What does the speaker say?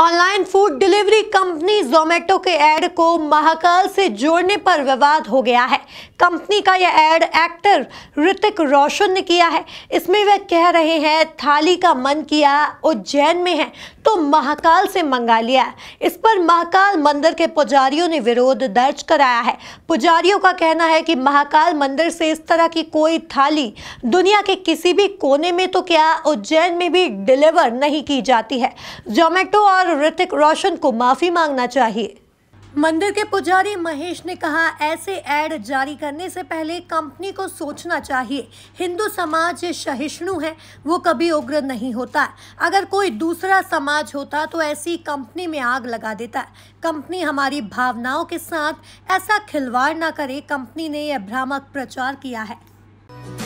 online food delivery company Zomato के ad को महाकाल से जोड़ने पर विवाद हो गया है कंपनी का यह एड एक्टर ऋतिक रोशन ने किया है इसमें वह कह रहे हैं थाली का मन किया उज्जैन में है तो महाकाल से मंगा लिया इस पर महाकाल मंदिर के पुजारियों ने विरोध दर्ज कराया है पुजारियों का कहना है कि महाकाल मंदिर से इस तरह की कोई थाली दुनिया के किसी भी कोने में तो क्या उज्जैन में भी डिलीवर नहीं की जाती है जोमेटो और ऋतिक रोशन को माफ़ी मांगना चाहिए मंदिर के पुजारी महेश ने कहा ऐसे ऐड जारी करने से पहले कंपनी को सोचना चाहिए हिंदू समाज सहिष्णु है वो कभी उग्र नहीं होता अगर कोई दूसरा समाज होता तो ऐसी कंपनी में आग लगा देता कंपनी हमारी भावनाओं के साथ ऐसा खिलवाड़ ना करे कंपनी ने यह भ्रामक प्रचार किया है